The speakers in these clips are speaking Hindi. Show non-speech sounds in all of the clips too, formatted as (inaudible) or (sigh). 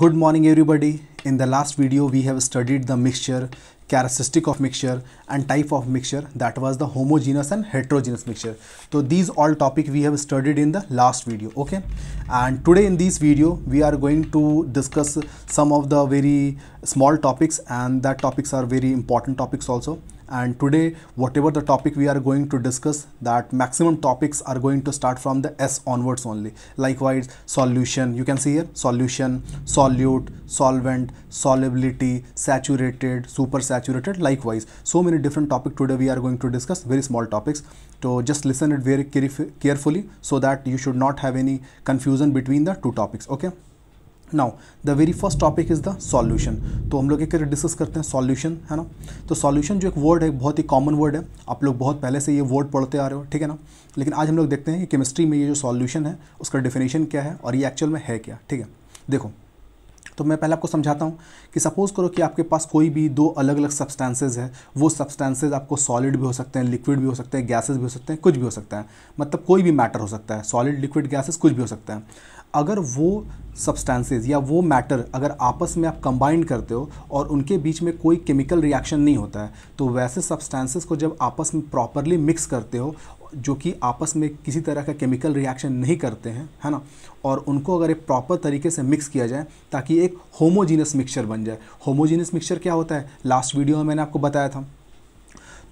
Good morning everybody. In the last video we have studied the mixture, characteristic of mixture and type of mixture that was the homogeneous and heterogeneous mixture. So these all topic we have studied in the last video okay and today in this video we are going to discuss some of the very small topics and that topics are very important topics also and today whatever the topic we are going to discuss that maximum topics are going to start from the S onwards only likewise solution you can see here solution solute solvent solubility saturated supersaturated likewise so many different topic today we are going to discuss very small topics so just listen it very carefully so that you should not have any confusion between the two topics okay now the very first topic is the solution तो हम लोग एक डिस्कस करते हैं सॉल्यूशन है ना तो सॉल्यूशन जो एक वर्ड है बहुत ही कॉमन वर्ड है आप लोग बहुत पहले से ये वर्ड पढ़ते आ रहे हो ठीक है ना लेकिन आज हम लोग देखते हैं कि केमिस्ट्री में ये जो सॉल्यूशन है उसका डिफिनेशन क्या है और ये एक्चुअल में है क्या ठीक है देखो तो मैं पहले आपको समझाता हूँ कि सपोज़ करो कि आपके पास कोई भी दो अलग अलग सब्सटेंसेज है वो सब्सटेंसेज आपको सॉलिड भी हो सकते हैं लिक्विड भी हो सकते हैं गैसेज भी हो सकते हैं कुछ भी हो सकता है मतलब कोई भी मैटर हो सकता है सॉलिड लिक्विड गैसेज कुछ भी हो सकता है अगर वो सब्सटेंसेज या वो मैटर अगर आपस में आप कंबाइंड करते हो और उनके बीच में कोई केमिकल रिएक्शन नहीं होता है तो वैसे सब्सटेंसेस को जब आपस में प्रॉपरली मिक्स करते हो जो कि आपस में किसी तरह का केमिकल रिएक्शन नहीं करते हैं है ना और उनको अगर एक प्रॉपर तरीके से मिक्स किया जाए ताकि एक होमोजीनस मिक्सचर बन जाए होमोजीनस मिक्सचर क्या होता है लास्ट वीडियो में मैंने आपको बताया था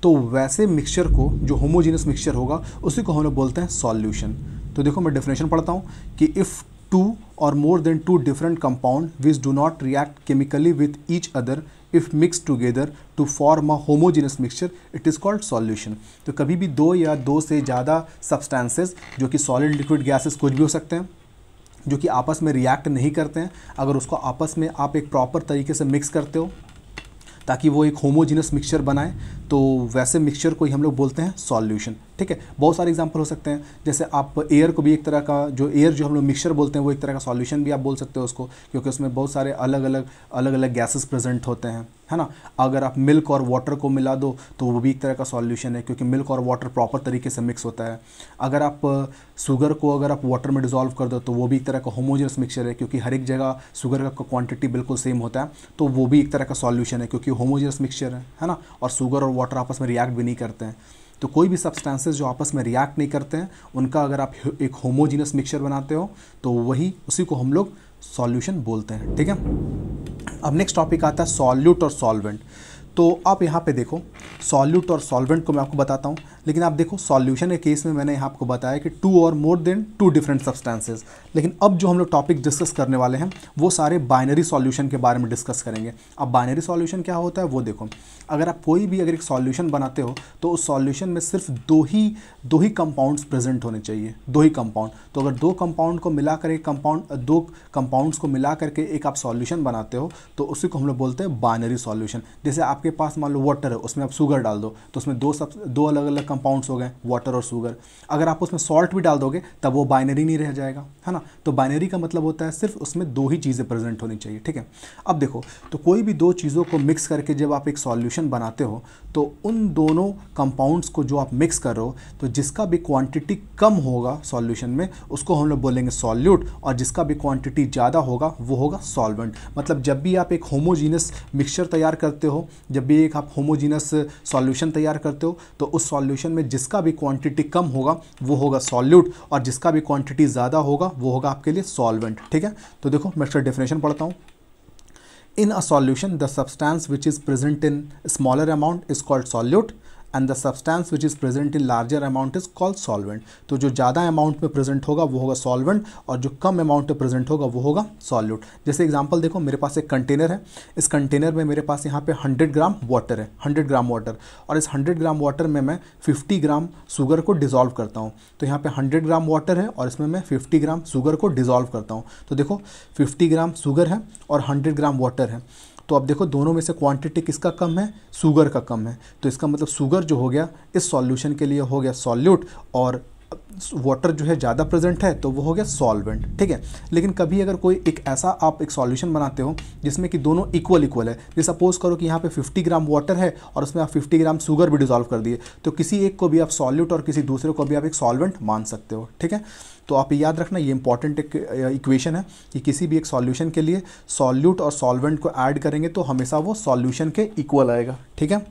तो वैसे मिक्सचर को जो होमोजीनस मिक्सचर होगा उसी को हम लोग बोलते हैं सॉल्यूशन तो देखो मैं डेफिनेशन पढ़ता हूँ कि इफ़ टू और more than two different compound which do not react chemically with each other if mix together to form a homogeneous mixture it is called solution तो कभी भी दो या दो से ज़्यादा सब्सटेंसेस जो कि सॉलिड लिक्विड गैसेस कुछ भी हो सकते हैं जो कि आपस में रिएक्ट नहीं करते हैं अगर उसको आपस में आप एक प्रॉपर तरीके से मिक्स करते हो ताकि वो एक होमोजेनस मिक्सचर बनाए तो वैसे मिक्सचर को ही हम लोग बोलते हैं सॉल्यूशन ठीक है बहुत सारे एग्जाम्पल हो सकते हैं जैसे आप एयर को भी एक तरह का जो एयर जो हम लोग मिक्सर बोलते हैं वो एक तरह का सॉल्यूशन भी आप बोल सकते हो उसको क्योंकि उसमें बहुत सारे अलग अलग अलग अलग गैसेस प्रेजेंट होते हैं है ना अगर आप मिल्क और वाटर को मिला दो तो वो भी एक तरह का सॉल्यूशन है क्योंकि मिल्क और वाटर प्रॉपर तरीके से मिक्स होता है अगर आप शुगर को अगर आप वाटर में डिजॉल्व कर दो तो वो भी एक तरह का होमोजेनस मिक्सचर है क्योंकि हर एक जगह शुगर का क्वांटिटी बिल्कुल सेम होता है तो वो भी एक तरह का सॉल्यूशन है क्योंकि होमोजेनस मिक्सचर है है ना और शुगर और वाटर आपस में रिएक्ट भी नहीं करते हैं तो कोई भी सब्सटेंसेस जो आपस में रिएक्ट नहीं करते हैं उनका अगर आप एक होमोजीनस मिक्सचर बनाते हो तो वही उसी को हम लोग सॉल्यूशन बोलते हैं ठीक है अब नेक्स्ट टॉपिक आता है सॉल्यूट और सॉल्वेंट तो आप यहाँ पे देखो सॉल्यूट और सॉल्वेंट को मैं आपको बताता हूँ लेकिन आप देखो सॉल्यूशन के केस में मैंने यहाँ आपको बताया कि टू और more than two different substances लेकिन अब जो हम लोग टॉपिक डिस्कस करने वाले हैं वो सारे बाइनरी सॉल्यूशन के बारे में डिस्कस करेंगे अब बाइनरी सॉल्यूशन क्या होता है वो देखो अगर आप कोई भी अगर एक सॉल्यूशन बनाते हो तो उस सॉल्यूशन में सिर्फ दो ही दो ही कंपाउंड्स प्रेजेंट होने चाहिए दो ही कंपाउंड तो अगर दो कंपाउंड को मिला कर एक कंपाउंड दो कंपाउंड्स को मिला करके एक आप सॉल्यूशन बनाते हो तो उसी को हम लोग बोलते हैं बाइनरी सॉल्यूशन जैसे आप आपके पास मान लो वाटर है उसमें आप शुगर डाल दो तो उसमें दो सब दो अलग अलग कंपाउंड्स हो गए वाटर और शुगर अगर आप उसमें सॉल्ट भी डाल दोगे तब वो बाइनरी नहीं रह जाएगा है ना तो बाइनरी का मतलब होता है सिर्फ उसमें दो ही चीज़ें प्रेजेंट होनी चाहिए ठीक है अब देखो तो कोई भी दो चीज़ों को मिक्स करके जब आप एक सॉल्यूशन बनाते हो तो उन दोनों कंपाउंड्स को जो आप मिक्स कर रहे हो तो जिसका भी क्वांटिटी कम होगा सॉल्यूशन में उसको हम लोग बोलेंगे सॉल्यूट और जिसका भी क्वांटिटी ज़्यादा होगा वो होगा सॉल्वेंट मतलब जब भी आप एक होमोजीनस मिक्सचर तैयार करते हो जब भी एक आप होमोजीनस सॉल्यूशन तैयार करते हो तो उस सॉल्यूशन में जिसका भी क्वांटिटी कम होगा वो होगा सॉल्यूट और जिसका भी क्वांटिटी ज़्यादा होगा वो होगा आपके लिए सॉल्वेंट ठीक है तो देखो मैं इसका डेफिनेशन पढ़ता हूँ in a solution the substance which is present in smaller amount is called solute and the substance which is present in larger amount is called solvent तो जो ज़्यादा अमाउंट में प्रेजेंट होगा वो होगा सॉल्वेंट और जो कम अमाउंट में प्रेजेंट होगा वो होगा सॉल्यूट जैसे एग्जाम्पल देखो मेरे पास एक कंटेनर है इस कंटेनर में मेरे पास यहाँ पे हंड्रेड ग्राम वाटर है हंड्रेड ग्राम वाटर और इस हंड्रेड ग्राम वाटर में मैं फिफ्टी ग्राम शुगर को डिजोल्व करता हूँ तो यहाँ पे हंड्रेड ग्राम वाटर है और इसमें मैं फिफ्टी ग्राम शुगर को डिजोल्व करता हूँ तो देखो फिफ्टी ग्राम सुगर है और हंड्रेड ग्राम वाटर है तो अब देखो दोनों में से क्वांटिटी किसका कम है शुगर का कम है तो इसका मतलब शुगर जो हो गया इस सॉल्यूशन के लिए हो गया सॉल्यूट और वाटर जो है ज़्यादा प्रेजेंट है तो वो हो गया सॉल्वेंट ठीक है लेकिन कभी अगर कोई एक ऐसा आप एक सॉल्यूशन बनाते हो जिसमें कि दोनों इक्वल इक्वल है जैसे सपोज करो कि यहाँ पे 50 ग्राम वाटर है और उसमें आप 50 ग्राम शुगर भी डिजॉल्व कर दिए तो किसी एक को भी आप सॉल्यूट और किसी दूसरे को भी आप एक सॉल्वेंट मान सकते हो ठीक है तो आप याद रखना ये इंपॉर्टेंट एक इक्वेशन है कि किसी भी एक सॉल्यूशन के लिए सॉल्यूट और सॉल्वेंट को ऐड करेंगे तो हमेशा वो सॉल्यूशन के इक्वल आएगा ठीक है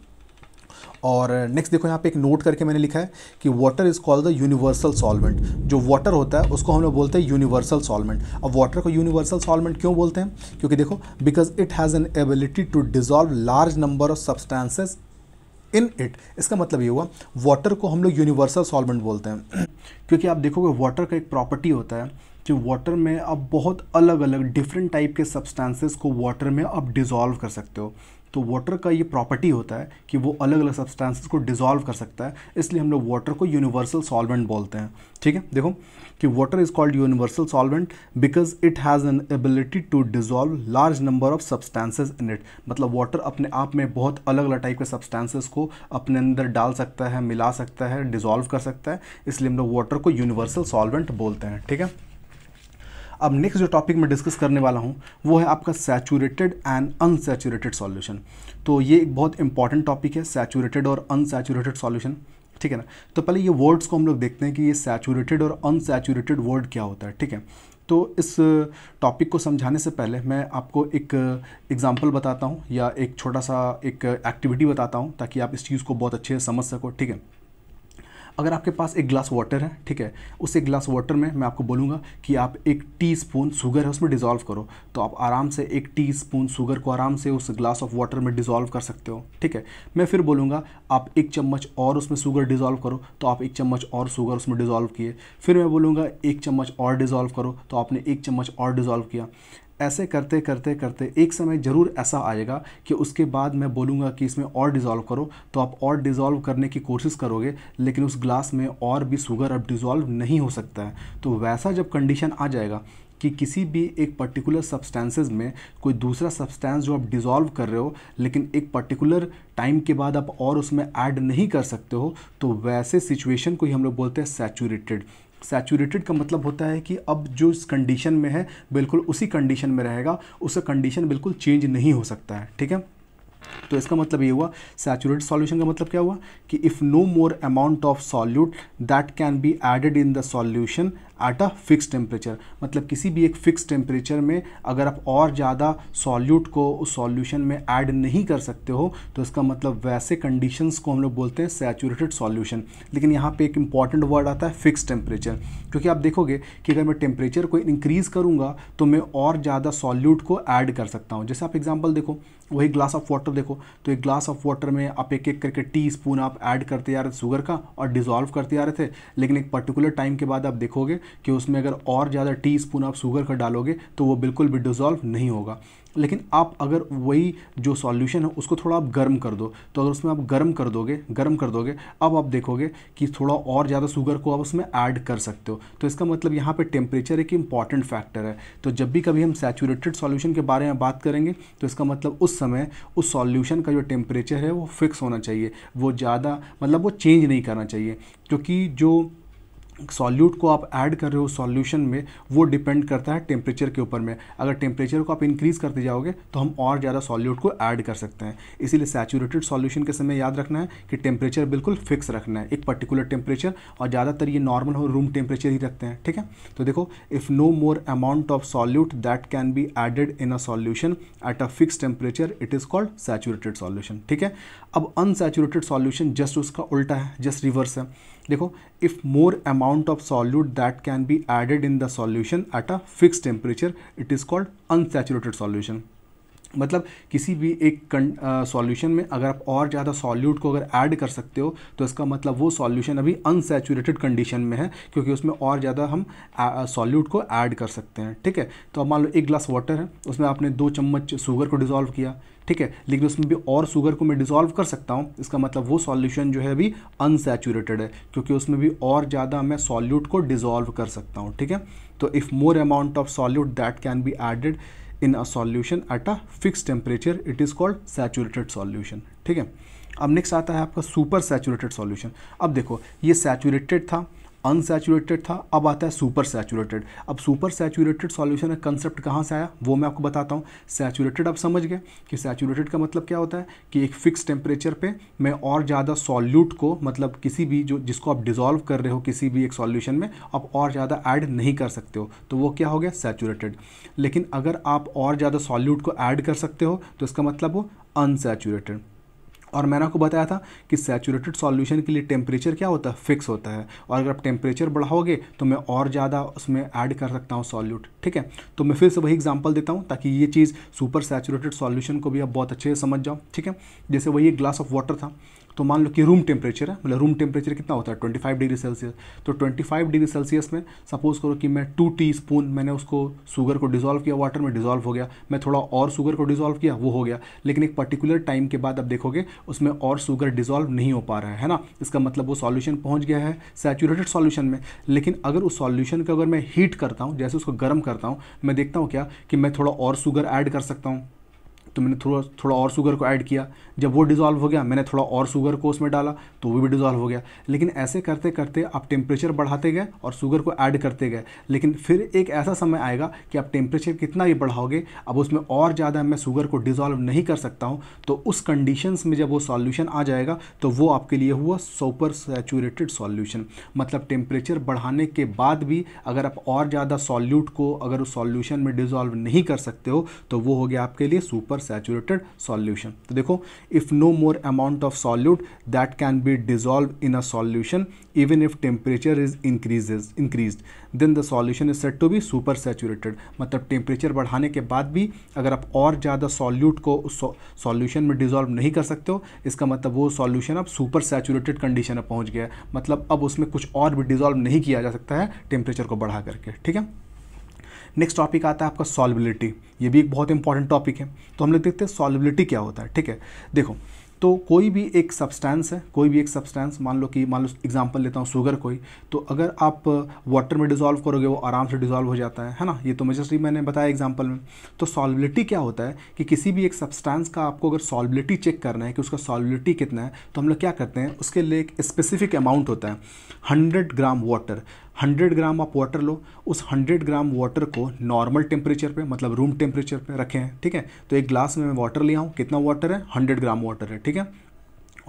और नेक्स्ट देखो यहाँ पे एक नोट करके मैंने लिखा है कि water is called the universal solvent जो वाटर होता है उसको हम लोग बोलते हैं यूनिवर्सल सॉल्वेंट अब वाटर को यूनिवर्सल सॉल्वेंट क्यों बोलते हैं क्योंकि देखो because it has an ability to dissolve large number of substances in it इसका मतलब ये हुआ वाटर को हम लोग यूनिवर्सल सॉल्वेंट बोलते हैं (clears throat) क्योंकि आप देखोगे वाटर का एक प्रॉपर्टी होता है कि वाटर में आप बहुत अलग अलग डिफरेंट टाइप के सब्सटेंसेस को वाटर में आप डिज़ोल्व कर सकते हो तो वाटर का ये प्रॉपर्टी होता है कि वो अलग अलग सब्सटेंसेस को डिजॉल्व कर सकता है इसलिए हम लोग वाटर को यूनिवर्सल सॉल्वेंट बोलते हैं ठीक है देखो कि water is called universal solvent because it has an ability to dissolve large number of substances in it मतलब वाटर अपने आप में बहुत अलग अलग टाइप के सब्सटेंसेज को अपने अंदर डाल सकता है मिला सकता है डिजॉल्व कर सकता है इसलिए हम लोग वाटर को यूनिवर्सल सॉल्वेंट बोलते हैं ठीक है अब नेक्स्ट जो टॉपिक मैं डिस्कस करने वाला हूँ वो है आपका सैचुरेटेड एंड अनसैचुरेटेड सॉल्यूशन तो ये एक बहुत इंपॉर्टेंट टॉपिक है सैचुरेटेड और अनसेचुरेटेड सॉल्यूशन ठीक है ना तो पहले ये वर्ड्स को हम लोग देखते हैं कि ये सैचुरेटेड और अनसेचुरेटेड वर्ड क्या होता है ठीक है तो इस टॉपिक को समझाने से पहले मैं आपको एक एग्ज़ाम्पल बताता हूँ या एक छोटा सा एक एक्टिविटी बताता हूँ ताकि आप इस चीज़ को बहुत अच्छे से समझ सको ठीक है अगर आपके पास एक ग्लास वाटर है ठीक है उस एक ग्लास वाटर में मैं आपको बोलूँगा कि आप एक टी स्पून शुगर है उसमें डिज़ोल्व करो तो आप आराम से एक टी स्पून शुगर को आराम से उस ग्लास ऑफ वाटर में डिज़ोल्व कर सकते हो ठीक है मैं फिर बोलूँगा आप एक चम्मच और उसमें शुगर डिज़ोल्व करो तो आप एक चम्मच और शुगर उसमें डिज़ोल्व किए फिर मैं बोलूँगा एक चम्मच और डिज़ोल्व करो तो आपने एक चम्मच और डिज़ोल्व किया ऐसे करते करते करते एक समय ज़रूर ऐसा आएगा कि उसके बाद मैं बोलूँगा कि इसमें और डिज़ोल्व करो तो आप और डिज़ोल्व करने की कोशिश करोगे लेकिन उस ग्लास में और भी शुगर अब डिज़ोल्व नहीं हो सकता है तो वैसा जब कंडीशन आ जाएगा कि किसी भी एक पर्टिकुलर सब्सटेंसेस में कोई दूसरा सब्सटेंस जो आप डिज़ोल्व कर रहे हो लेकिन एक पर्टिकुलर टाइम के बाद आप और उसमें ऐड नहीं कर सकते हो तो वैसे सिचुएशन को ही हम लोग बोलते हैं सैचुरेटेड सैचुरेटेड का मतलब होता है कि अब जो इस कंडीशन में है बिल्कुल उसी कंडीशन में रहेगा उसका कंडीशन बिल्कुल चेंज नहीं हो सकता है ठीक है तो इसका मतलब ये हुआ सैचुरेट सॉल्यूशन का मतलब क्या हुआ कि if no more amount of solute that can be added in the solution at a fix temperature मतलब किसी भी एक फिक्स टेम्परेचर में अगर आप और ज़्यादा सॉल्यूट को उस सॉल्यूशन में ऐड नहीं कर सकते हो तो इसका मतलब वैसे कंडीशंस को हम लोग बोलते हैं सैचुरेटेड सॉल्यूशन लेकिन यहाँ पे एक इंपॉर्टेंट वर्ड आता है फिक्स टेम्परेचर क्योंकि आप देखोगे कि अगर मैं टेम्परेचर को इंक्रीज़ करूँगा तो मैं और ज़्यादा सॉल्यूट को ऐड कर सकता हूँ जैसे आप एग्जाम्पल देखो वही ग्लास ऑफ वाटर देखो तो एक ग्लास ऑफ वाटर में आप एक एक करके टी स्पून आप ऐड करते जा रहे थे शुगर का और डिजॉल्व करते जा रहे थे लेकिन एक पर्टिकुलर टाइम के बाद आप देखोगे कि उसमें अगर और ज़्यादा टी स्पून आप शुगर का डालोगे तो वो बिल्कुल भी डिज़ोल्व नहीं होगा लेकिन आप अगर वही जो सॉल्यूशन है उसको थोड़ा आप गर्म कर दो तो अगर उसमें आप गर्म कर दोगे गर्म कर दोगे अब आप देखोगे कि थोड़ा और ज़्यादा शुगर को आप उसमें ऐड कर सकते हो तो इसका मतलब यहाँ पे टेम्परेचर एक इंपॉर्टेंट फैक्टर है तो जब भी कभी हम सैचुरेटेड सॉल्यूशन के बारे में बात करेंगे तो इसका मतलब उस समय उस सॉल्यूशन का जो टेम्परेचर है वो फिक्स होना चाहिए वो ज़्यादा मतलब वो चेंज नहीं करना चाहिए क्योंकि जो सॉल्यूट को आप ऐड कर रहे हो सॉल्यूशन में वो डिपेंड करता है टेम्परेचर के ऊपर में अगर टेम्परेचर को आप इंक्रीज़ करते जाओगे तो हम और ज़्यादा सॉल्यूट को ऐड कर सकते हैं इसीलिए सैचुरेटेड सॉल्यूशन के समय याद रखना है कि टेम्परेचर बिल्कुल फिक्स रखना है एक पर्टिकुलर टेम्परेचर और ज़्यादातर ये नॉर्मल हो रूम टेम्परेचर ही रखते हैं ठीक है तो देखो if no more amount of solute that can be added in a solution at a fix temperature it is called saturated solution ठीक है अब अनसैचुरेटेड सॉल्यूशन जस्ट उसका उल्टा है जस्ट रिवर्स है देखो if more amount amount of solute that can be added in the solution at a fixed temperature. It is called unsaturated solution. मतलब किसी भी एक सॉल्यूशन में अगर आप और ज़्यादा सॉल्यूट को अगर ऐड कर सकते हो तो इसका मतलब वो सॉल्यूशन अभी अनसेचुरेटेड कंडीशन में है क्योंकि उसमें और ज़्यादा हम सॉल्यूट को ऐड कर सकते हैं ठीक है तो अब मान लो एक ग्लास वाटर है उसमें आपने दो चम्मच शुगर को डिज़ोल्व किया ठीक है लेकिन उसमें भी और शुगर को मैं डिज़ोल्व कर सकता हूँ इसका मतलब वो सॉल्यूशन जो है अभी अनसेचुरेटेड है क्योंकि उसमें भी और ज़्यादा मैं सॉल्यूट को डिज़ोल्व कर सकता हूँ ठीक है तो if more amount of solute that can be added in a solution at a fix temperature it is called saturated solution ठीक है अब नेक्स्ट आता है आपका सुपर सैचुरेटेड सॉल्यूशन अब देखो ये सैचुरेटेड था अनसेचुरेटेड था अब आता है सुपर सैचुरेटेड अब सुपर सैचुरेटेड सॉल्यूशन का कंसेप्ट कहाँ से आया वो मैं आपको बताता हूँ सैचुरेटेड आप समझ गए कि सैचुरेटेड का मतलब क्या होता है कि एक फिक्स टेम्परेचर पे मैं और ज़्यादा सॉल्यूट को मतलब किसी भी जो जिसको आप डिजॉल्व कर रहे हो किसी भी एक सॉल्यूशन में आप और ज़्यादा ऐड नहीं कर सकते हो तो वो क्या हो गया सैचुरेटेड लेकिन अगर आप और ज़्यादा सॉल्यूट को ऐड कर सकते हो तो इसका मतलब वो अनसेचुरेटेड और मैंने आपको बताया था कि सैचुरेटेड सॉल्यूशन के लिए टेम्परेचर क्या होता है फिक्स होता है और अगर आप टेम्परेचर बढ़ाओगे तो मैं और ज़्यादा उसमें ऐड कर सकता हूँ सॉल्यूट ठीक है तो मैं फिर से वही एग्जांपल देता हूँ ताकि ये चीज़ सुपर सैचुरेटेड सॉल्यूशन को भी आप बहुत अच्छे से समझ जाओ ठीक है जैसे वही एक ग्लास ऑफ वाटर था तो मान लो कि रूम टेम्परेचर है मतलब रूम टेम्परेचर कितना होता है ट्वेंटी डिग्री सेल्सियस तो ट्वेंटी डिग्री सेल्सियस में सपोज़ करो कि मैं टू टी स्पून मैंने उसको शुगर को डिजोल्व किया वाटर में डिजोल्व हो गया मैं थोड़ा और शुगर को डिजोल्व किया वो हो गया लेकिन एक पर्टिकुलर टाइम के बाद अब देखोगे उसमें और शुगर डिजोल्व नहीं हो पा रहा है ना इसका मतलब वो सॉल्यूशन पहुँच गया है सैचुरेटेड सॉल्यूशन में लेकिन अगर उस सॉल्यूशन को अगर मैं हीट करता हूँ जैसे उसको गर्म करता हूँ मैं देखता हूँ क्या कि मैं थोड़ा और शुगर ऐड कर सकता हूँ तो मैंने थोड़ा थोड़ा और शुगर को ऐड किया जब वो डिज़ोल्व हो गया मैंने थोड़ा और शुगर को उसमें डाला तो वो भी डिज़ोल्व हो गया लेकिन ऐसे करते करते आप टेम्परेचर बढ़ाते गए और शुगर को ऐड करते गए लेकिन फिर एक ऐसा समय आएगा कि आप टेम्परेचर कितना भी बढ़ाओगे अब उसमें और ज़्यादा मैं शुगर को डिज़ोल्व नहीं कर सकता हूँ तो उस कंडीशंस में जब वो सॉल्यूशन आ जाएगा तो वो आपके लिए हुआ सुपर सैचुरेटेड सॉल्यूशन मतलब टेम्परेचर बढ़ाने के बाद भी अगर आप और ज़्यादा सॉल्यूट को अगर उस सॉल्यूशन में डिज़ोल्व नहीं कर सकते हो तो वो हो गया आपके लिए सुपर सैचुरेटेड सॉल्यूशन तो देखो if no more amount of solute that can be dissolve in a solution even if temperature is increases increase then the solution is set to be super saturated मतलब टेम्परेचर बढ़ाने के बाद भी अगर आप और ज़्यादा सॉल्यूट को सॉल्यूशन में डिजॉल्व नहीं कर सकते हो इसका मतलब वो सॉल्यूशन अब सुपर सैचुरेटेड कंडीशन में पहुँच गया मतलब अब उसमें कुछ और भी डिजॉल्व नहीं किया जा सकता है टेम्परेचर को बढ़ा करके ठीक है नेक्स्ट टॉपिक आता है आपका सॉलिबिलिटी ये भी एक बहुत इंपॉर्टेंट टॉपिक है तो हम लोग देखते हैं सॉलिबिलिटी क्या होता है ठीक है देखो तो कोई भी एक सब्सटेंस है कोई भी एक सब्सटेंस मान लो कि मान लो एग्जांपल लेता हूँ शुगर कोई तो अगर आप वाटर uh, में डिजॉल्व करोगे वो आराम से डिजॉल्व हो जाता है है ना ये तो मजस्टली मैंने बताया एग्जांपल में तो सॉलिबिलिटी क्या होता है कि किसी भी एक सब्सटेंस का आपको अगर सॉलिबिलिटी चेक करना है कि उसका सॉलिबिलिटी कितना है तो हम लोग क्या करते हैं उसके लिए एक स्पेसिफिक अमाउंट होता है हंड्रेड ग्राम वाटर 100 ग्राम आप वाटर लो उस 100 ग्राम वाटर को नॉर्मल टेम्परेचर पे मतलब रूम टेम्परेचर पे रखें ठीक है तो एक ग्लास में मैं वाटर लिया हूँ कितना वाटर है 100 ग्राम वाटर है ठीक है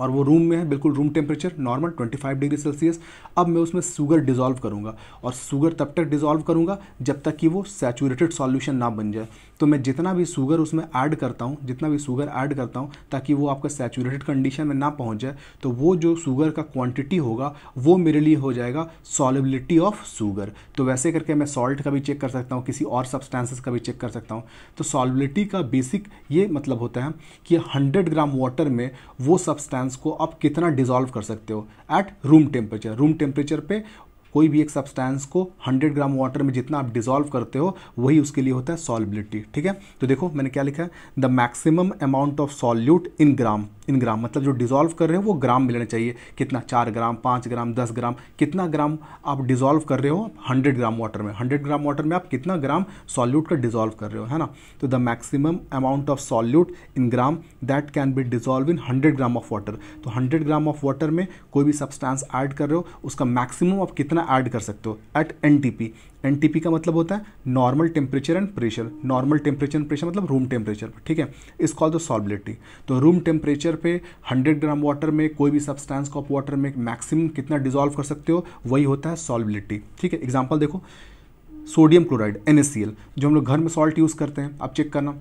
और वो रूम में है बिल्कुल room temperature normal 25 degree Celsius अब मैं उसमें शुगर डिजोल्व करूँगा और शुगर तब तक डिजोल्व करूँगा जब तक कि वो सैचुरेटेड सॉल्यूशन ना बन जाए तो मैं जितना भी शुगर उसमें ऐड करता हूँ जितना भी शुगर ऐड करता हूँ ताकि वो आपका सैचुरेटेड कंडीशन में ना पहुँच जाए तो वो जो शुगर का क्वान्टिटी होगा वो मेरे लिए हो जाएगा सॉलिबिलिटी ऑफ शुगर तो वैसे करके मैं सॉल्ट का भी चेक कर सकता हूँ किसी और सब्सटेंसेस का भी चेक कर सकता हूँ तो सॉलिबिलिटी का बेसिक ये मतलब होता है कि हंड्रेड ग्राम वाटर में वो सब्सटेंस सब्सटेंस को आप कितना डिजोल्व कर सकते हो at room temperature room temperature पे कोई भी एक सब्सटेंस को 100 ग्राम वाटर में जितना आप डिजोल्व करते हो वही उसके लिए होता है सॉलिबिलिटी ठीक है तो देखो मैंने क्या लिखा है the maximum amount of solute in gram in gram मतलब जो डिज़ोल्व कर रहे हो वो ग्राम मिलना चाहिए कितना चार ग्राम पाँच ग्राम दस ग्राम कितना ग्राम आप डिज़ोल्व कर रहे हो हंड्रेड ग्राम वाटर में हंड्रेड ग्राम वाटर में आप कितना ग्राम सॉल्यूट का डिज़ोल्व कर रहे हो है ना तो the maximum amount of solute in gram that can be dissolve in hundred gram of water तो हंड्रेड ग्राम ऑफ वाटर में कोई भी सब्सटेंस ऐड कर रहे हो उसका मैक्सिमम आप कितना ऐड कर सकते हो एट एन एनटीपी का मतलब होता है normal temperature and pressure normal temperature and pressure मतलब रूम टेम्परेचर ठीक है इस कॉल द सॉल्बिलिटी तो रूम टेम्परेचर पे 100 ग्राम वाटर में कोई भी सब्सटेंस को आप वाटर में मैक्सिमम कितना डिजॉल्व कर सकते हो वही होता है सॉलिबिलिटी ठीक है एग्जाम्पल देखो सोडियम क्लोराइड एन जो हम लोग घर में सॉल्ट यूज़ करते हैं आप चेक करना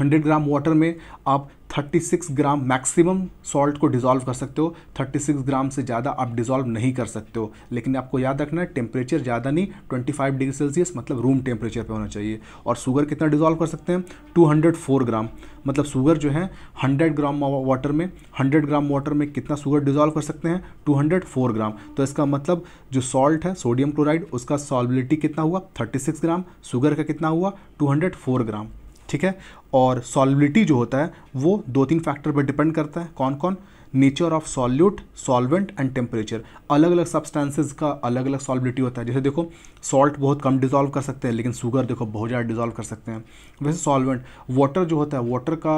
100 ग्राम वाटर में आप 36 ग्राम मैक्सिमम सॉल्ट को डिज़ोल्व कर सकते हो 36 ग्राम से ज़्यादा आप डिज़ोल्व नहीं कर सकते हो लेकिन आपको याद रखना है टेम्परेचर ज़्यादा नहीं 25 डिग्री सेल्सियस मतलब रूम टेम्परेचर पे होना चाहिए और शुगर कितना डिज़ोल्व कर सकते हैं 204 ग्राम मतलब शुगर जो है 100 ग्राम वाटर में 100 ग्राम वाटर में कितना शुगर डिज़ोल्व कर सकते हैं 204 ग्राम तो इसका मतलब जो सॉल्ट है सोडियम क्लोराइड उसका सॉलबिलिटी कितना हुआ 36 ग्राम शुगर का कितना हुआ 204 ग्राम ठीक है और सॉलिबिलिटी जो होता है वो दो तीन फैक्टर पर डिपेंड करता है कौन कौन nature of solute solvent and temperature अलग अलग सब्सटेंसेज का अलग अलग सॉलिबिलिटी होता है जैसे देखो सॉल्ट बहुत कम डिजॉल्व कर सकते हैं लेकिन शुगर देखो बहुत ज़्यादा डिजॉल्व कर सकते हैं वैसे सॉल्वेंट वाटर जो होता है वाटर का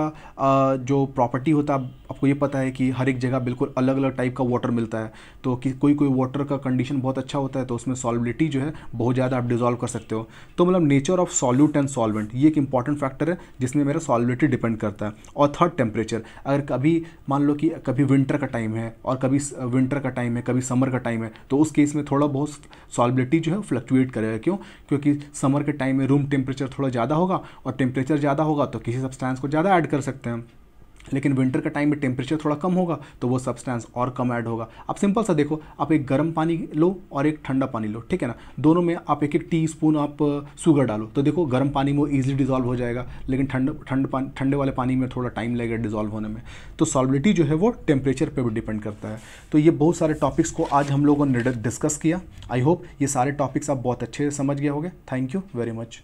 जो प्रॉपर्टी होता है आपको ये पता है कि हर एक जगह बिल्कुल अलग अलग टाइप का वाटर मिलता है तो कि कोई कोई वाटर का कंडीशन बहुत अच्छा होता है तो उसमें सॉलिबिलिटी जो है बहुत ज़्यादा आप डिजॉल्व कर सकते हो तो मतलब nature of solute and solvent ये एक इंपॉर्टेंट फैक्टर है जिसमें मेरा सॉलिबिलिटी डिपेंड करता है और थर्ड टेम्परेचर अगर कभी मान लो कि कभी विंटर का टाइम है और कभी विंटर का टाइम है कभी समर का टाइम है तो उस केस में थोड़ा बहुत सॉलिबिलिटी जो है फ्लक्चुएट करेगा क्यों क्योंकि समर के टाइम में रूम टेम्परेचर थोड़ा ज़्यादा होगा और और टेम्परेचर ज़्यादा होगा तो किसी सब्सटेंस को ज़्यादा ऐड कर सकते हैं लेकिन विंटर का टाइम में टेम्परेचर थोड़ा कम होगा तो वो सब्सटेंस और कम ऐड होगा आप सिंपल सा देखो आप एक गर्म पानी लो और एक ठंडा पानी लो ठीक है ना दोनों में आप एक एक टी स्पून आप शुगर uh, डालो तो देखो गर्म पानी में ईजिली डिजॉल्व हो जाएगा लेकिन ठंड ठंड पानी ठंडे वाले पानी में थोड़ा टाइम लगेगा डिजॉल्व होने में तो सॉलिडिटी जो है वो टेम्परेचर पर भी डिपेंड करता है तो ये बहुत सारे टॉपिक्स को आज हम लोगों ने डिस्कस किया आई होप ये सारे टॉपिक्स आप बहुत अच्छे से समझ गए होंगे थैंक यू वेरी मच